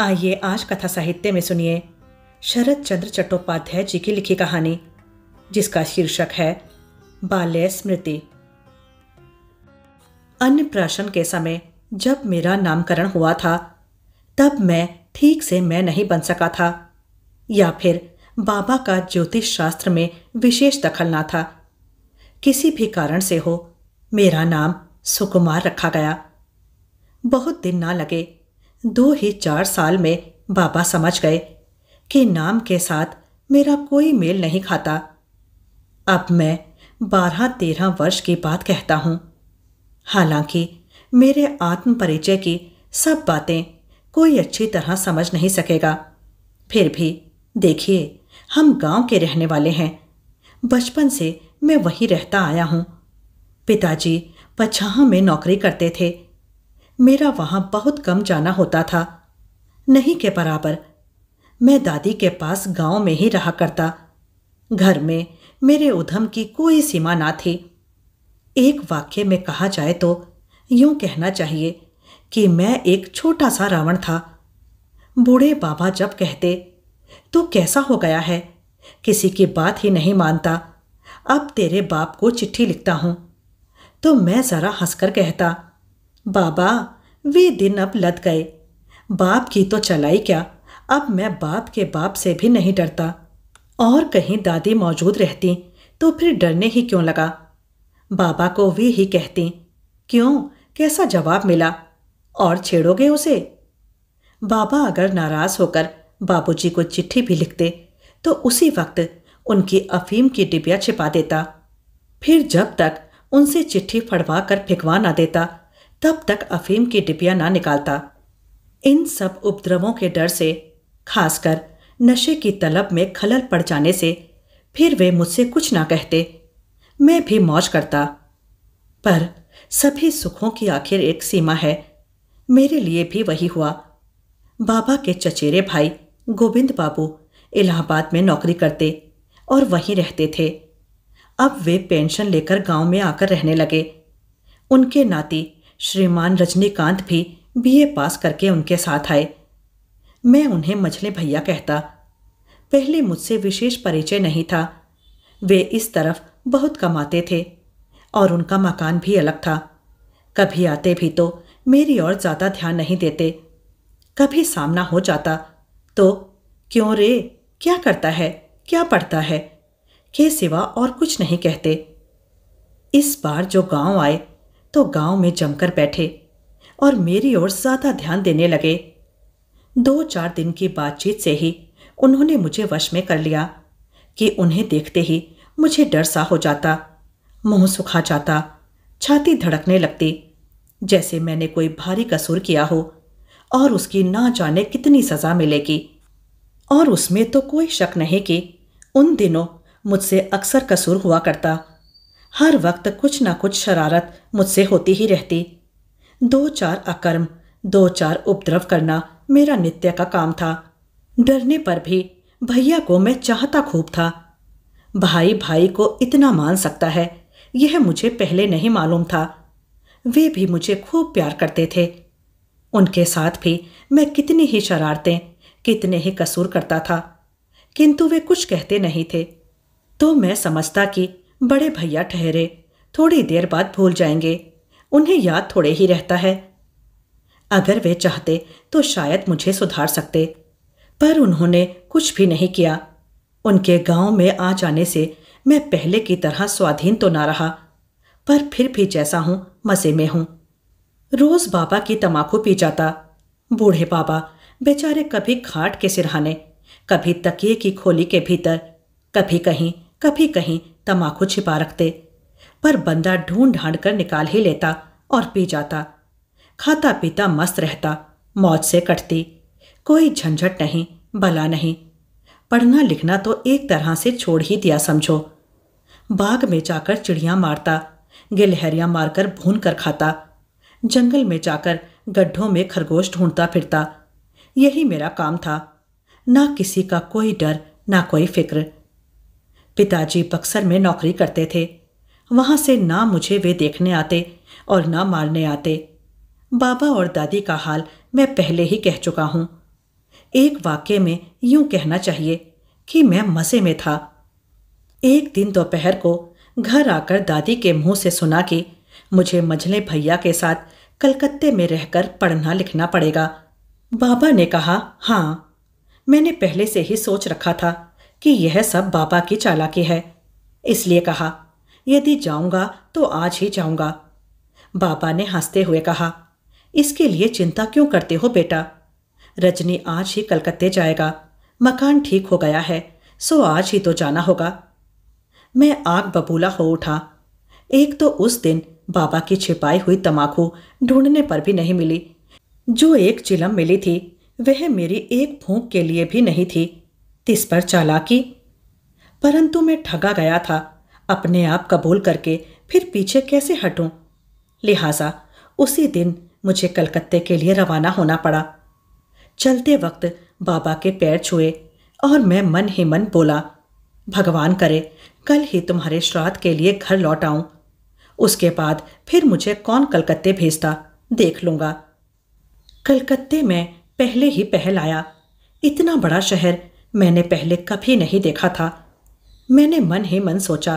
आइए आज कथा साहित्य में सुनिए शरद चंद्र चट्टोपाध्याय जी की लिखी कहानी जिसका शीर्षक है बाल्य स्मृति अन्य प्राशन के समय जब मेरा नामकरण हुआ था तब मैं ठीक से मैं नहीं बन सका था या फिर बाबा का ज्योतिष शास्त्र में विशेष दखल ना था किसी भी कारण से हो मेरा नाम सुकुमार रखा गया बहुत दिन ना लगे दो ही चार साल में बाबा समझ गए कि नाम के साथ मेरा कोई मेल नहीं खाता अब मैं बारह तेरह वर्ष की बात कहता हूँ हालांकि मेरे आत्म परिचय की सब बातें कोई अच्छी तरह समझ नहीं सकेगा फिर भी देखिए हम गांव के रहने वाले हैं बचपन से मैं वहीं रहता आया हूँ पिताजी पछाह में नौकरी करते थे मेरा वहाँ बहुत कम जाना होता था नहीं के बराबर मैं दादी के पास गांव में ही रहा करता घर में मेरे उधम की कोई सीमा ना थी एक वाक्य में कहा जाए तो यूं कहना चाहिए कि मैं एक छोटा सा रावण था बूढ़े बाबा जब कहते तो कैसा हो गया है किसी की बात ही नहीं मानता अब तेरे बाप को चिट्ठी लिखता हूँ तो मैं ज़रा हंसकर कहता बाबा वे दिन अब लद गए बाप की तो चलाई क्या अब मैं बाप के बाप से भी नहीं डरता और कहीं दादी मौजूद रहती तो फिर डरने ही क्यों लगा बाबा को वे ही कहती क्यों कैसा जवाब मिला और छेड़ोगे उसे बाबा अगर नाराज होकर बाबूजी को चिट्ठी भी लिखते तो उसी वक्त उनकी अफीम की डिबिया छिपा देता फिर जब तक उनसे चिट्ठी फड़वा कर फिकवा ना देता तब तक अफीम की डिबिया ना निकालता इन सब उपद्रवों के डर से खासकर नशे की तलब में खलल पड़ जाने से फिर वे मुझसे कुछ ना कहते मैं भी मौज करता पर सभी सुखों की आखिर एक सीमा है मेरे लिए भी वही हुआ बाबा के चचेरे भाई गोविंद बाबू इलाहाबाद में नौकरी करते और वहीं रहते थे अब वे पेंशन लेकर गांव में आकर रहने लगे उनके नाती श्रीमान रजनीकांत भी बीए पास करके उनके साथ आए मैं उन्हें मछले भैया कहता पहले मुझसे विशेष परिचय नहीं था वे इस तरफ बहुत कमाते थे और उनका मकान भी अलग था कभी आते भी तो मेरी और ज़्यादा ध्यान नहीं देते कभी सामना हो जाता तो क्यों रे क्या करता है क्या पढ़ता है के सिवा और कुछ नहीं कहते इस बार जो गांव आए तो गांव में जमकर बैठे और मेरी ओर ज़्यादा ध्यान देने लगे दो चार दिन की बातचीत से ही उन्होंने मुझे वश में कर लिया कि उन्हें देखते ही मुझे डर सा हो जाता मुंह सुखा जाता छाती धड़कने लगती जैसे मैंने कोई भारी कसूर किया हो और उसकी ना जाने कितनी सज़ा मिलेगी और उसमें तो कोई शक नहीं कि उन दिनों मुझसे अक्सर कसूर हुआ करता हर वक्त कुछ ना कुछ शरारत मुझसे होती ही रहती दो चार अकर्म दो चार उपद्रव करना मेरा नित्य का काम था डरने पर भी भैया को मैं चाहता खूब था भाई भाई को इतना मान सकता है यह मुझे पहले नहीं मालूम था वे भी मुझे खूब प्यार करते थे उनके साथ भी मैं कितनी ही शरारतें कितने ही कसूर करता था किंतु वे कुछ कहते नहीं थे तो मैं समझता कि बड़े भैया ठहरे थोड़ी देर बाद भूल जाएंगे उन्हें याद थोड़े ही रहता है अगर वे चाहते तो शायद मुझे सुधार सकते पर उन्होंने कुछ भी नहीं किया उनके गांव में आ जाने से मैं पहले की तरह स्वाधीन तो ना रहा पर फिर भी जैसा हूँ मज़े में हूं रोज़ बाबा की तमाकू पी जाता बूढ़े बाबा बेचारे कभी खाट के सिरहाने कभी तकिए की खोली के भीतर कभी कहीं कभी कहीं तमाखू छिपा रखते पर बंदा ढूंढ ढांड कर निकाल ही लेता और पी जाता खाता पीता मस्त रहता मौज से कटती कोई झंझट नहीं भला नहीं पढ़ना लिखना तो एक तरह से छोड़ ही दिया समझो बाग में जाकर चिड़ियां मारता गिलहरियां मारकर भून कर खाता जंगल में जाकर गड्ढों में खरगोश ढूंढता फिरता यही मेरा काम था ना किसी का कोई डर ना कोई फिक्र पिताजी बक्सर में नौकरी करते थे वहां से ना मुझे वे देखने आते और ना मारने आते बाबा और दादी का हाल मैं पहले ही कह चुका हूँ एक वाक्य में यूं कहना चाहिए कि मैं मज़े में था एक दिन दोपहर को घर आकर दादी के मुंह से सुना कि मुझे मझले भैया के साथ कलकत्ते में रहकर पढ़ना लिखना पड़ेगा बाबा ने कहा हाँ मैंने पहले से ही सोच रखा था कि यह सब बाबा की चालाकी है इसलिए कहा यदि जाऊंगा तो आज ही जाऊंगा बाबा ने हंसते हुए कहा इसके लिए चिंता क्यों करते हो बेटा रजनी आज ही कलकत्ते जाएगा मकान ठीक हो गया है सो आज ही तो जाना होगा मैं आग बबूला हो उठा एक तो उस दिन बाबा की छिपाई हुई तमाकू ढूंढने पर भी नहीं मिली जो एक चिलम मिली थी वह मेरी एक फूंक के लिए भी नहीं थी तिस पर चालाकी परंतु मैं ठगा गया था अपने आप कबूल करके फिर पीछे कैसे हटूं लिहाजा उसी दिन मुझे कलकत्ते के लिए रवाना होना पड़ा चलते वक्त बाबा के पैर छुए और मैं मन ही मन बोला भगवान करे कल ही तुम्हारे श्राद्ध के लिए घर लौट आऊं उसके बाद फिर मुझे कौन कलकत्ते भेजता देख लूंगा कलकत्ते में पहले ही पहल आया इतना बड़ा शहर मैंने पहले कभी नहीं देखा था मैंने मन ही मन सोचा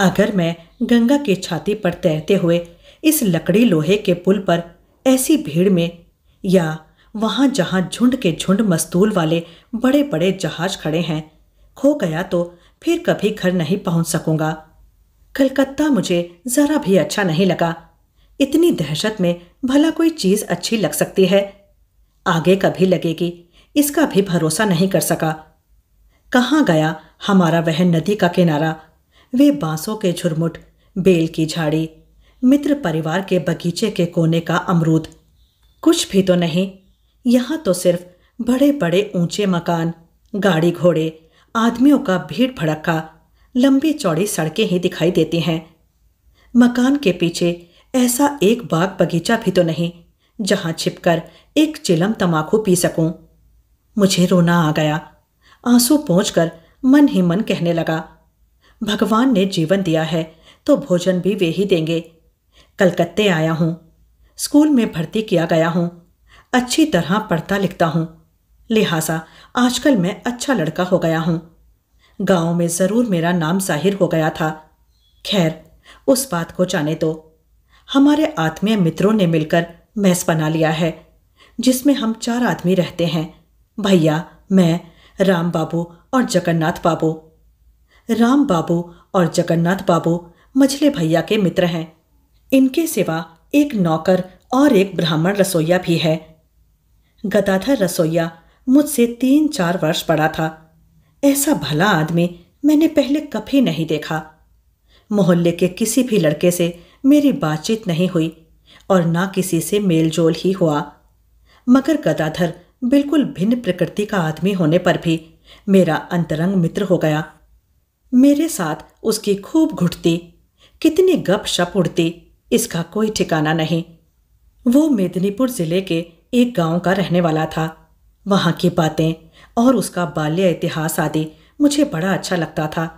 अगर मैं गंगा की छाती पर तैरते हुए इस लकड़ी लोहे के पुल पर ऐसी भीड़ में या वहाँ जहाँ झुंड के झुंड मस्तूल वाले बड़े बड़े जहाज खड़े हैं खो गया तो फिर कभी घर नहीं पहुँच सकूँगा कलकत्ता मुझे ज़रा भी अच्छा नहीं लगा इतनी दहशत में भला कोई चीज़ अच्छी लग सकती है आगे कभी लगेगी इसका भी भरोसा नहीं कर सका कहाँ गया हमारा वह नदी का किनारा वे बांसों के झुरमुट बेल की झाड़ी मित्र परिवार के बगीचे के कोने का अमरूद कुछ भी तो नहीं यहाँ तो सिर्फ बड़े बड़े ऊंचे मकान गाड़ी घोड़े आदमियों का भीड़ भड़का लंबी चौड़ी सड़कें ही दिखाई देती हैं मकान के पीछे ऐसा एक बाग बगीचा भी तो नहीं जहाँ छिपकर एक चिलम तमाकू पी सकूं मुझे रोना आ गया आंसू पहुँच मन ही मन कहने लगा भगवान ने जीवन दिया है तो भोजन भी वे ही देंगे कलकत्ते आया हूँ स्कूल में भर्ती किया गया हूँ अच्छी तरह पढ़ता लिखता हूँ लिहाजा आजकल मैं अच्छा लड़का हो गया हूँ गांव में ज़रूर मेरा नाम जाहिर हो गया था खैर उस बात को जाने दो हमारे आत्मीय मित्रों ने मिलकर मैस बना लिया है जिसमें हम चार आदमी रहते हैं भैया मैं राम बाबू और जगन्नाथ बाबू राम बाबू और जगन्नाथ बाबू मछले भैया के मित्र हैं इनके सिवा एक नौकर और एक ब्राह्मण रसोईया भी है गदाधर रसोईया मुझसे तीन चार वर्ष बड़ा था ऐसा भला आदमी मैंने पहले कभी नहीं देखा मोहल्ले के किसी भी लड़के से मेरी बातचीत नहीं हुई और ना किसी से मेलजोल ही हुआ मगर गदाधर बिल्कुल भिन्न प्रकृति का आदमी होने पर भी मेरा अंतरंग मित्र हो गया मेरे साथ उसकी खूब घुटती कितनी गप शप उड़ती इसका कोई ठिकाना नहीं वो मेदिनीपुर जिले के एक गांव का रहने वाला था वहाँ की बातें और उसका बाल्य इतिहास आदि मुझे बड़ा अच्छा लगता था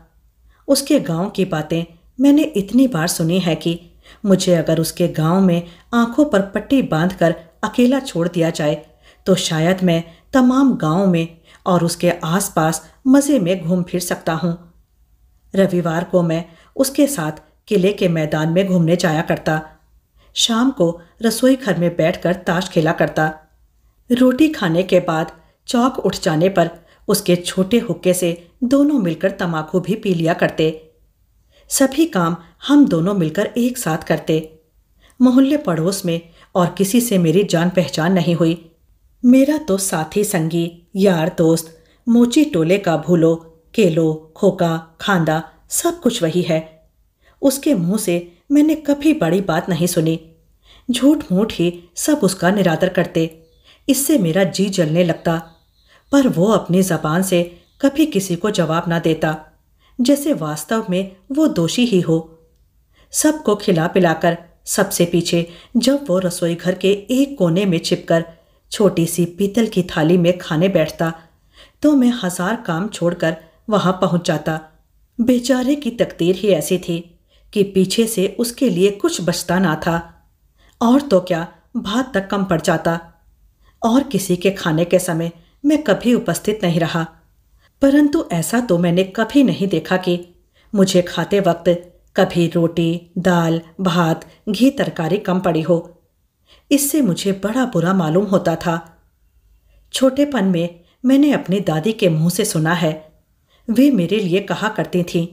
उसके गांव की बातें मैंने इतनी बार सुनी है कि मुझे अगर उसके गांव में आंखों पर पट्टी बांधकर अकेला छोड़ दिया जाए तो शायद मैं तमाम गांव में और उसके आसपास मज़े में घूम फिर सकता हूँ रविवार को मैं उसके साथ किले के मैदान में घूमने जाया करता शाम को रसोई घर में बैठकर ताश खेला करता रोटी खाने के बाद चौक उठ जाने पर उसके छोटे हुक्के से दोनों मिलकर तमाकू भी पी लिया करते सभी काम हम दोनों मिलकर एक साथ करते मोहल्ले पड़ोस में और किसी से मेरी जान पहचान नहीं हुई मेरा तो साथी संगी यार दोस्त मोची टोले का भूलो केलो खोका खांदा सब कुछ वही है उसके मुंह से मैंने कभी बड़ी बात नहीं सुनी झूठ मूठ ही सब उसका निरादर करते इससे मेरा जी जलने लगता पर वो अपनी जबान से कभी किसी को जवाब ना देता जैसे वास्तव में वो दोषी ही हो सबको खिला पिलाकर सबसे पीछे जब वो रसोई घर के एक कोने में छिपकर छोटी सी पीतल की थाली में खाने बैठता तो मैं हजार काम छोड़कर वहां पहुंच जाता बेचारे की तकदीर ही ऐसी थी कि पीछे से उसके लिए कुछ बचता ना था और तो क्या भात तक कम पड़ जाता और किसी के खाने के समय मैं कभी उपस्थित नहीं रहा परंतु ऐसा तो मैंने कभी नहीं देखा कि मुझे खाते वक्त कभी रोटी दाल भात घी तरकारी कम पड़ी हो इससे मुझे बड़ा बुरा मालूम होता था छोटेपन में मैंने अपनी दादी के मुंह से सुना है वे मेरे लिए कहा करती थीं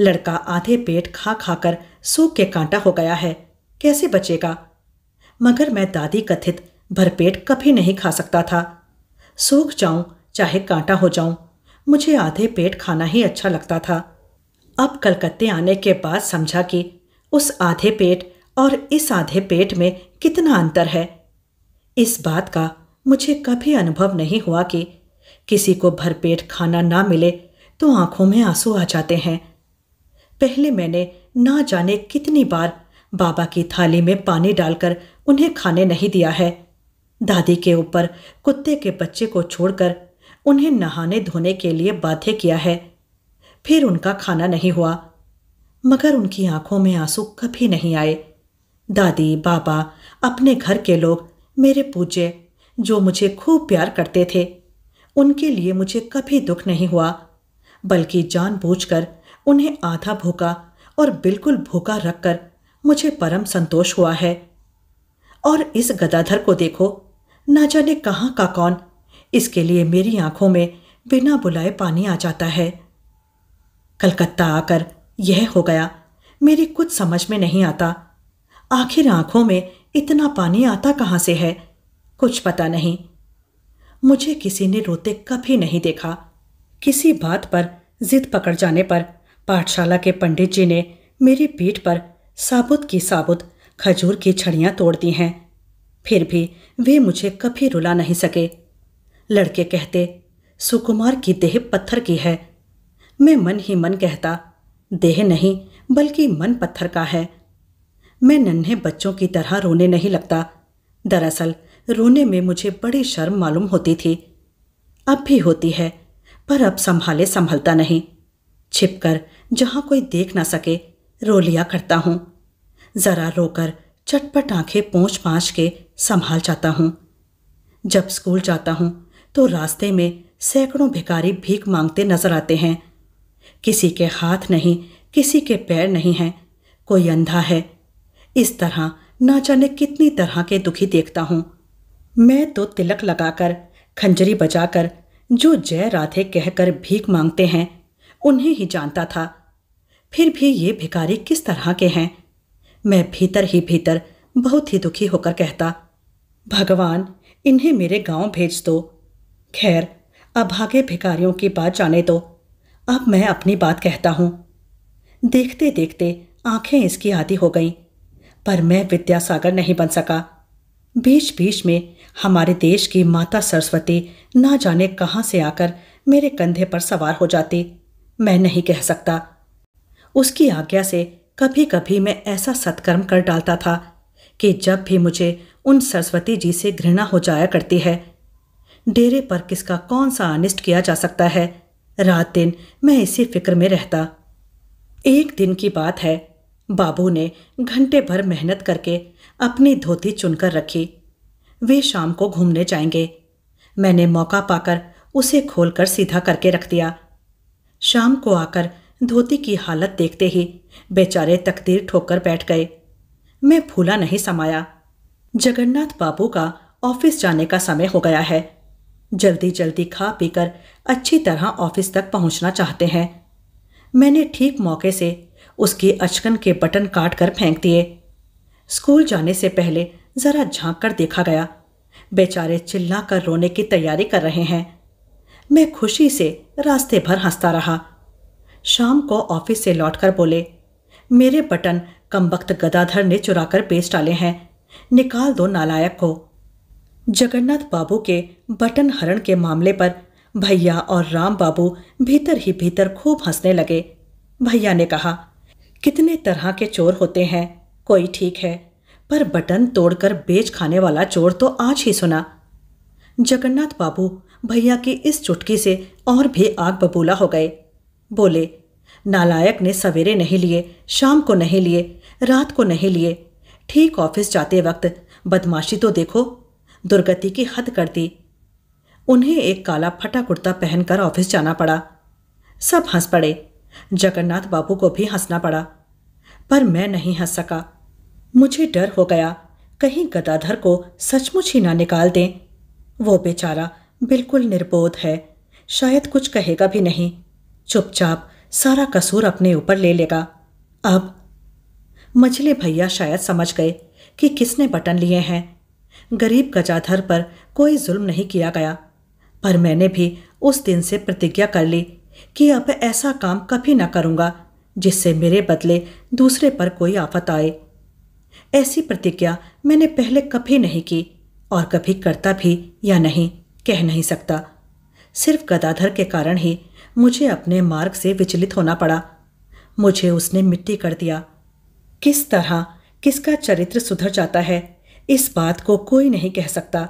लड़का आधे पेट खा खाकर सूख के कांटा हो गया है कैसे बचेगा मगर मैं दादी कथित भरपेट कभी नहीं खा सकता था सूख जाऊं चाहे कांटा हो जाऊं मुझे आधे पेट खाना ही अच्छा लगता था अब कलकत्ते आने के बाद समझा कि उस आधे पेट और इस आधे पेट में कितना अंतर है इस बात का मुझे कभी अनुभव नहीं हुआ कि किसी को भरपेट खाना ना मिले तो आंखों में आंसू आ जाते हैं पहले मैंने ना जाने कितनी बार बाबा की थाली में पानी डालकर उन्हें खाने नहीं दिया है दादी के ऊपर कुत्ते के बच्चे को छोड़कर उन्हें नहाने धोने के लिए बाध्य किया है फिर उनका खाना नहीं हुआ मगर उनकी आंखों में आंसू कभी नहीं आए दादी बाबा अपने घर के लोग मेरे पूज्य जो मुझे खूब प्यार करते थे उनके लिए मुझे कभी दुख नहीं हुआ बल्कि जानबूझकर उन्हें आधा भूखा और बिल्कुल भूखा रखकर मुझे परम संतोष हुआ है और इस गदाधर को देखो ना जाने कहाँ का कौन इसके लिए मेरी आंखों में बिना बुलाए पानी आ जाता है कलकत्ता आकर यह हो गया मेरी कुछ समझ में नहीं आता आखिर आंखों में इतना पानी आता कहाँ से है कुछ पता नहीं मुझे किसी ने रोते कभी नहीं देखा किसी बात पर जिद पकड़ जाने पर पाठशाला के पंडित जी ने मेरी पीठ पर साबुत की साबुत खजूर की छड़ियाँ तोड़ दी हैं फिर भी वे मुझे कभी रुला नहीं सके लड़के कहते सुकुमार की देह पत्थर की है मैं मन ही मन कहता देह नहीं बल्कि मन पत्थर का है मैं नन्हे बच्चों की तरह रोने नहीं लगता दरअसल रोने में मुझे बड़ी शर्म मालूम होती थी अब भी होती है पर अब संभाले संभलता नहीं छिपकर जहाँ कोई देख ना सके रो लिया करता हूँ ज़रा रोकर चटपट आंखें पोंछ पाँच के संभाल जाता हूँ जब स्कूल जाता हूँ तो रास्ते में सैकड़ों भिकारी भीख मांगते नजर आते हैं किसी के हाथ नहीं किसी के पैर नहीं हैं कोई अंधा है इस तरह ना जाने कितनी तरह के दुखी देखता हूँ मैं तो तिलक लगाकर खंजरी बजाकर जो जय राधे कहकर भीख मांगते हैं उन्हें ही जानता था फिर भी ये भिखारी किस तरह के हैं मैं भीतर ही भीतर बहुत ही दुखी होकर कहता भगवान इन्हें मेरे गांव भेज दो खैर अभागे भिखारियों की बात जाने दो अब मैं अपनी बात कहता हूँ देखते देखते आंखें इसकी आदि हो गईं पर मैं विद्यासागर नहीं बन सका बीच बीच में हमारे देश की माता सरस्वती ना जाने कहाँ से आकर मेरे कंधे पर सवार हो जाती मैं नहीं कह सकता उसकी आज्ञा से कभी कभी मैं ऐसा सत्कर्म कर डालता था कि जब भी मुझे उन सरस्वती जी से घृणा हो जाया करती है डेरे पर किसका कौन सा अनिष्ट किया जा सकता है रात दिन मैं इसी फिक्र में रहता एक दिन की बात है बाबू ने घंटे भर मेहनत करके अपनी धोती चुनकर रखी वे शाम को घूमने जाएंगे मैंने मौका पाकर उसे खोलकर सीधा करके रख दिया शाम को आकर धोती की हालत देखते ही बेचारे तकदीर ठोकर बैठ गए मैं फूला नहीं समाया जगन्नाथ बाबू का ऑफिस जाने का समय हो गया है जल्दी जल्दी खा पीकर अच्छी तरह ऑफिस तक पहुंचना चाहते हैं मैंने ठीक मौके से उसके अचकन के बटन काट कर फेंक दिए स्कूल जाने से पहले ज़रा झांक कर देखा गया बेचारे चिल्ला कर रोने की तैयारी कर रहे हैं मैं खुशी से रास्ते भर हंसता रहा शाम को ऑफिस से लौटकर बोले मेरे बटन कम वक्त गदाधर ने चुरा कर बेच डाले हैं निकाल दो नालायक को जगन्नाथ बाबू के बटन हरण के मामले पर भैया और राम बाबू भीतर ही भीतर खूब हंसने लगे भैया ने कहा कितने तरह के चोर होते हैं कोई ठीक है पर बटन तोड़कर बेच खाने वाला चोर तो आज ही सुना जगन्नाथ बाबू भैया की इस चुटकी से और भी आग बबूला हो गए बोले नालायक ने सवेरे नहीं लिए शाम को नहीं लिए रात को नहीं लिए ठीक ऑफिस जाते वक्त बदमाशी तो देखो दुर्गति की हद कर दी उन्हें एक काला फटा कुर्ता पहनकर ऑफिस जाना पड़ा सब हंस पड़े जगन्नाथ बाबू को भी हंसना पड़ा पर मैं नहीं हंस सका मुझे डर हो गया कहीं गदाधर को सचमुच ही ना निकाल दें वो बेचारा बिल्कुल निर्बोध है शायद कुछ कहेगा भी नहीं चुपचाप सारा कसूर अपने ऊपर ले लेगा अब मछली भैया शायद समझ गए कि किसने बटन लिए हैं गरीब गजाधर पर कोई जुल्म नहीं किया गया पर मैंने भी उस दिन से प्रतिज्ञा कर ली कि अब ऐसा काम कभी ना करूँगा जिससे मेरे बदले दूसरे पर कोई आफत आए ऐसी प्रतिज्ञा मैंने पहले कभी नहीं की और कभी करता भी या नहीं कह नहीं सकता सिर्फ गदाधर के कारण ही मुझे अपने मार्ग से विचलित होना पड़ा मुझे उसने मिट्टी कर दिया किस तरह किसका चरित्र सुधर जाता है इस बात को कोई नहीं कह सकता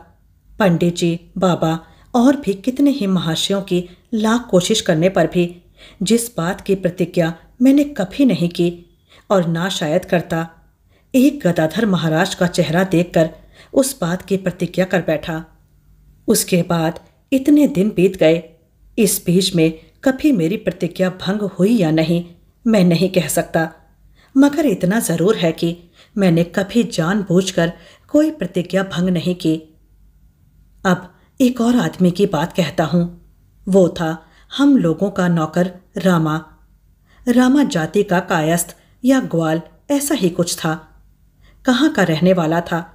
पंडित जी बाबा और भी कितने ही महाशयों की लाख कोशिश करने पर भी जिस बात की प्रतिज्ञा मैंने कभी नहीं की और ना शायद करता एक गदाधर महाराज का चेहरा देखकर उस बात की प्रतिज्ञा कर बैठा उसके बाद इतने दिन बीत गए इस बीच में कभी मेरी प्रतिज्ञा भंग हुई या नहीं मैं नहीं कह सकता मगर इतना ज़रूर है कि मैंने कभी जानबूझकर कोई प्रतिज्ञा भंग नहीं की अब एक और आदमी की बात कहता हूं वो था हम लोगों का नौकर रामा रामा जाति का कायस्थ या ग्वाल ऐसा ही कुछ था कहाँ का रहने वाला था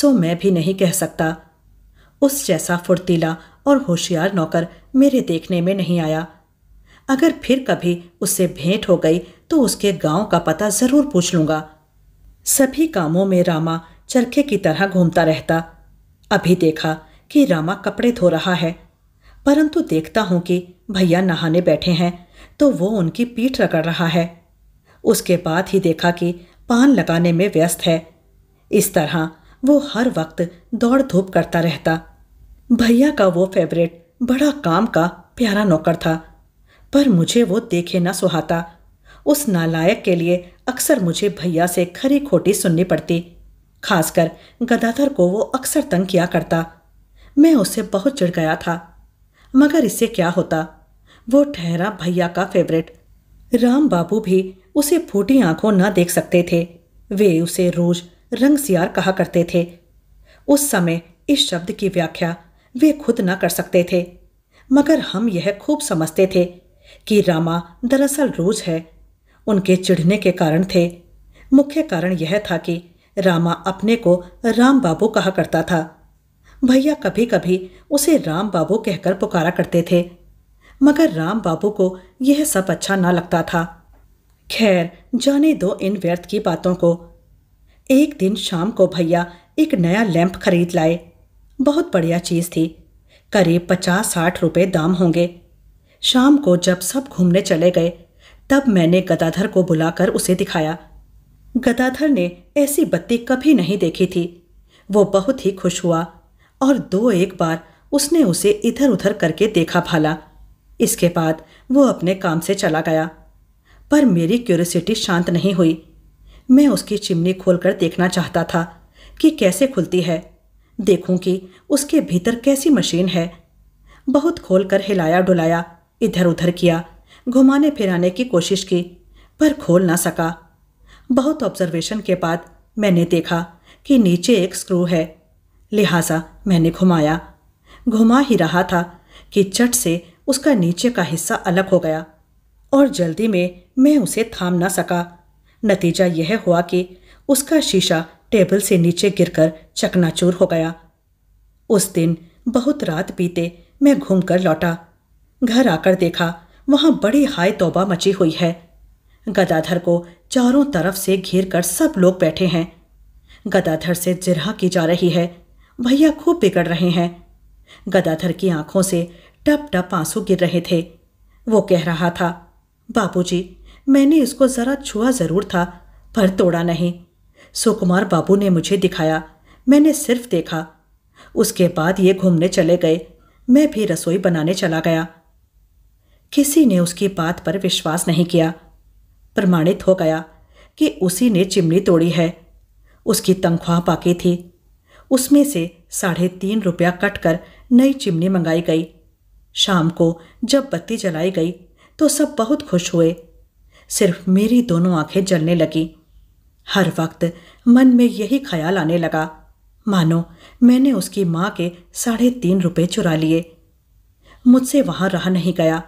सो मैं भी नहीं कह सकता उस जैसा फुर्तीला और होशियार नौकर मेरे देखने में नहीं आया अगर फिर कभी उससे भेंट हो गई तो उसके गांव का पता ज़रूर पूछ लूंगा सभी कामों में रामा चरखे की तरह घूमता रहता अभी देखा कि रामा कपड़े धो रहा है परंतु देखता हूं कि भैया नहाने बैठे हैं तो वो उनकी पीठ रगड़ रहा है उसके बाद ही देखा कि पान लगाने में व्यस्त है इस तरह वो हर वक्त दौड़ धूप करता रहता भैया का वो फेवरेट बड़ा काम का प्यारा नौकर था पर मुझे वो देखे ना सुहाता उस नालायक के लिए अक्सर मुझे भैया से खरी खोटी सुननी पड़ती खासकर गदाधर को वो अक्सर तंग किया करता मैं उससे बहुत चिढ़ गया था मगर इससे क्या होता वो ठहरा भैया का फेवरेट राम बाबू भी उसे फूटी आंखों न देख सकते थे वे उसे रोज रंग सियार कहा करते थे उस समय इस शब्द की व्याख्या वे खुद न कर सकते थे मगर हम यह खूब समझते थे कि रामा दरअसल रोज है उनके चिढ़ने के कारण थे मुख्य कारण यह था कि रामा अपने को राम बाबू कहा करता था भैया कभी कभी उसे राम बाबू कहकर पुकारा करते थे मगर राम बाबू को यह सब अच्छा ना लगता था खैर जाने दो इन व्यर्थ की बातों को एक दिन शाम को भैया एक नया लैंप खरीद लाए बहुत बढ़िया चीज़ थी करीब पचास साठ रुपए दाम होंगे शाम को जब सब घूमने चले गए तब मैंने गदाधर को बुलाकर उसे दिखाया गदाधर ने ऐसी बत्ती कभी नहीं देखी थी वो बहुत ही खुश हुआ और दो एक बार उसने उसे इधर उधर करके देखा भाला इसके बाद वो अपने काम से चला गया पर मेरी क्यूरसिटी शांत नहीं हुई मैं उसकी चिमनी खोलकर देखना चाहता था कि कैसे खुलती है देखूं कि उसके भीतर कैसी मशीन है बहुत खोलकर हिलाया डुलाया इधर उधर किया घुमाने फिराने की कोशिश की पर खोल ना सका बहुत ऑब्जर्वेशन के बाद मैंने देखा कि नीचे एक स्क्रू है लिहाजा मैंने घुमाया घुमा ही रहा था कि चट से उसका नीचे का हिस्सा अलग हो गया और जल्दी में मैं उसे थाम ना सका नतीजा यह हुआ कि उसका शीशा टेबल से नीचे गिरकर चकनाचूर हो गया उस दिन बहुत रात बीते मैं घूमकर लौटा घर आकर देखा वहां बड़ी हाय तोबा मची हुई है गदाधर को चारों तरफ से घेर कर सब लोग बैठे हैं गदाधर से जिरा की जा रही है भैया खूब बिगड़ रहे हैं गदाधर की आंखों से टप टप आंसू गिर रहे थे वो कह रहा था बाबूजी मैंने इसको ज़रा छुआ ज़रूर था पर तोड़ा नहीं सुकुमार बाबू ने मुझे दिखाया मैंने सिर्फ देखा उसके बाद ये घूमने चले गए मैं भी रसोई बनाने चला गया किसी ने उसकी बात पर विश्वास नहीं किया प्रमाणित हो गया कि उसी ने चिमनी तोड़ी है उसकी तनख्वाह बाकी थी उसमें से साढ़े तीन रुपया कट कर नई चिमनी मंगाई गई शाम को जब बत्ती जलाई गई तो सब बहुत खुश हुए सिर्फ मेरी दोनों आंखें जलने लगी हर वक्त मन में यही ख्याल आने लगा मानो मैंने उसकी माँ के साढ़े तीन रुपये चुरा लिए मुझसे वहाँ रहा नहीं गया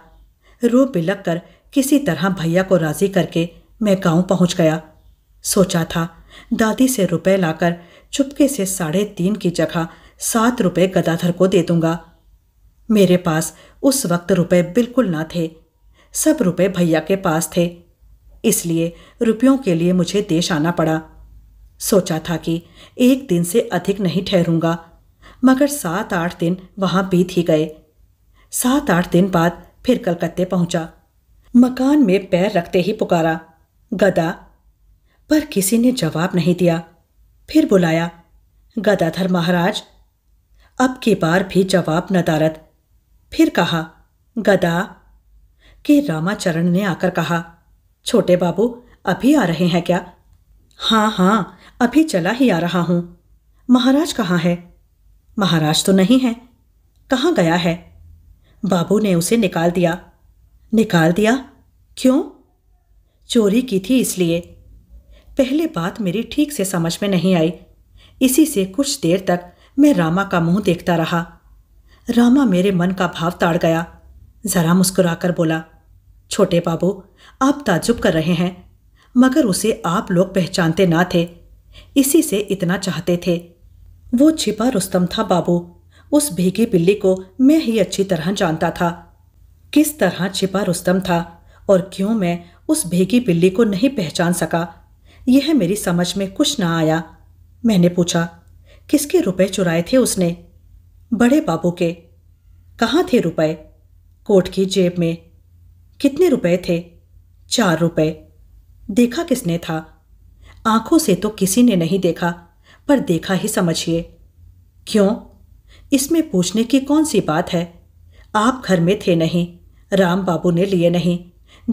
रो बिलक कर किसी तरह भैया को राज़ी करके मैं गांव पहुँच गया सोचा था दादी से रुपए लाकर चुपके से साढ़े तीन की जगह सात रुपए गदाधर को दे दूंगा मेरे पास उस वक्त रुपए बिल्कुल ना थे सब रुपए भैया के पास थे इसलिए रुपयों के लिए मुझे देश आना पड़ा सोचा था कि एक दिन से अधिक नहीं ठहरूंगा मगर सात आठ दिन वहां बीत ही गए सात आठ दिन बाद फिर कलकत्ते पहुंचा मकान में पैर रखते ही पुकारा गदा पर किसी ने जवाब नहीं दिया फिर बुलाया गदाधर महाराज अब की बार भी जवाब न दारत फिर कहा गदा कि रामाचरण ने आकर कहा छोटे बाबू अभी आ रहे हैं क्या हाँ हाँ अभी चला ही आ रहा हूं महाराज कहाँ है महाराज तो नहीं है कहाँ गया है बाबू ने उसे निकाल दिया निकाल दिया क्यों चोरी की थी इसलिए पहले बात मेरी ठीक से समझ में नहीं आई इसी से कुछ देर तक मैं रामा का मुंह देखता रहा रामा मेरे मन का भाव ताड़ गया ज़रा मुस्कुराकर बोला छोटे बाबू आप ताजुब कर रहे हैं मगर उसे आप लोग पहचानते ना थे इसी से इतना चाहते थे वो छिपा रुस्तम था बाबू उस भीगी बिल्ली को मैं ही अच्छी तरह जानता था किस तरह छिपा रुस्तम था और क्यों मैं उस भीगी बिल्ली को नहीं पहचान सका यह मेरी समझ में कुछ ना आया मैंने पूछा किसके रुपए चुराए थे उसने बड़े बाबू के कहाँ थे रुपए कोट की जेब में कितने रुपए थे चार रुपए देखा किसने था आंखों से तो किसी ने नहीं देखा पर देखा ही समझिए क्यों इसमें पूछने की कौन सी बात है आप घर में थे नहीं राम बाबू ने लिए नहीं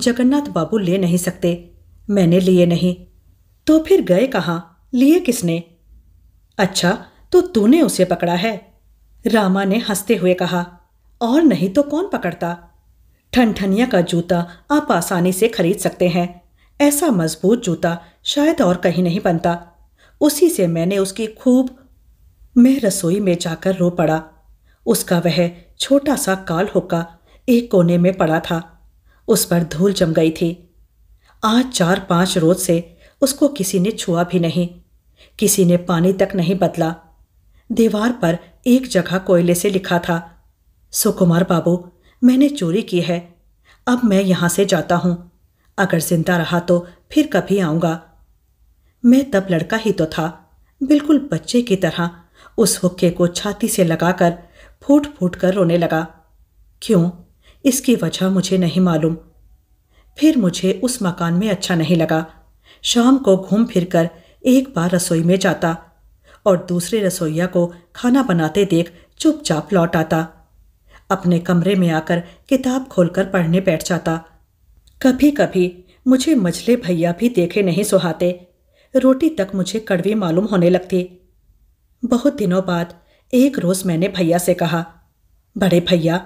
जगन्नाथ बाबू ले नहीं सकते मैंने लिए नहीं तो फिर गए कहाँ लिए किसने अच्छा तो तूने उसे पकड़ा है रामा ने हंसते हुए कहा और नहीं तो कौन पकड़ता ठनठनिया का जूता आप आसानी से खरीद सकते हैं ऐसा मजबूत जूता शायद और कहीं नहीं बनता उसी से मैंने उसकी खूब मैं रसोई में जाकर रो पड़ा उसका वह छोटा सा काल होक्का एक कोने में पड़ा था उस पर धूल जम गई थी आज चार पांच रोज से उसको किसी ने छुआ भी नहीं किसी ने पानी तक नहीं बदला दीवार पर एक जगह कोयले से लिखा था सुकुमार बाबू मैंने चोरी की है अब मैं यहां से जाता हूं अगर जिंदा रहा तो फिर कभी आऊंगा मैं तब लड़का ही तो था बिल्कुल बच्चे की तरह उस हुक्के को छाती से लगाकर फूट फूट कर रोने लगा क्यों इसकी वजह मुझे नहीं मालूम फिर मुझे उस मकान में अच्छा नहीं लगा शाम को घूम फिर कर एक बार रसोई में जाता और दूसरे रसोईया को खाना बनाते देख चुपचाप लौट आता अपने कमरे में आकर किताब खोलकर पढ़ने बैठ जाता कभी कभी मुझे मछले भैया भी देखे नहीं सुहाते रोटी तक मुझे कड़वी मालूम होने लगती बहुत दिनों बाद एक रोज़ मैंने भैया से कहा बड़े भैया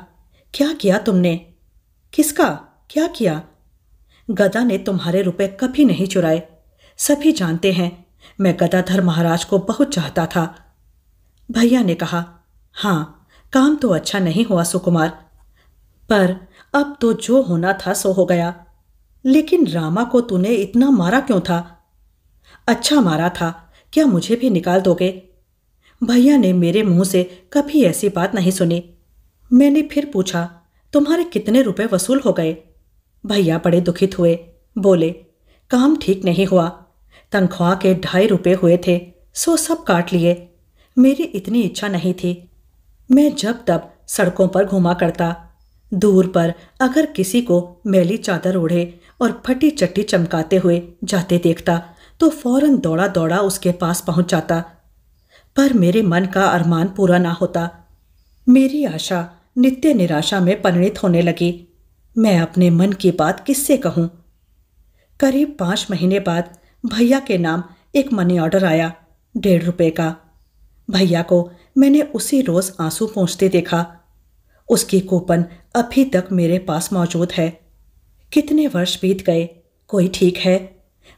क्या किया तुमने किसका क्या किया गदा ने तुम्हारे रुपए कभी नहीं चुराए सभी जानते हैं मैं गदाधर महाराज को बहुत चाहता था भैया ने कहा हाँ काम तो अच्छा नहीं हुआ सुकुमार पर अब तो जो होना था सो हो गया लेकिन रामा को तूने इतना मारा क्यों था अच्छा मारा था क्या मुझे भी निकाल दोगे भैया ने मेरे मुंह से कभी ऐसी बात नहीं सुनी मैंने फिर पूछा तुम्हारे कितने रुपए वसूल हो गए भैया बड़े दुखित हुए बोले काम ठीक नहीं हुआ तनख्वाह के ढाई रुपये हुए थे सो सब काट लिए मेरी इतनी इच्छा नहीं थी मैं जब तब सड़कों पर घूमा करता दूर पर अगर किसी को मैली चादर ओढ़े और फटी चट्टी चमकाते हुए जाते देखता तो फौरन दौड़ा दौड़ा उसके पास पहुंच जाता पर मेरे मन का अरमान पूरा ना होता मेरी आशा नित्य निराशा में परिणित होने लगी मैं अपने मन की बात किससे कहूँ करीब पाँच महीने बाद भैया के नाम एक मनी ऑर्डर आया डेढ़ रुपए का भैया को मैंने उसी रोज़ आंसू पहुँचते देखा उसकी कूपन अभी तक मेरे पास मौजूद है कितने वर्ष बीत गए कोई ठीक है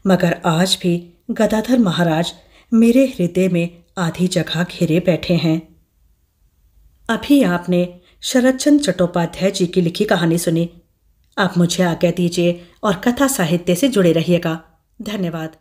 मगर आज भी गदाधर महाराज मेरे हृदय में आधी जगह घेरे बैठे हैं अभी आपने शरदचंद चट्टोपाध्याय जी की लिखी कहानी सुनी आप मुझे आज्ञा दीजिए और कथा साहित्य से जुड़े रहिएगा धन्यवाद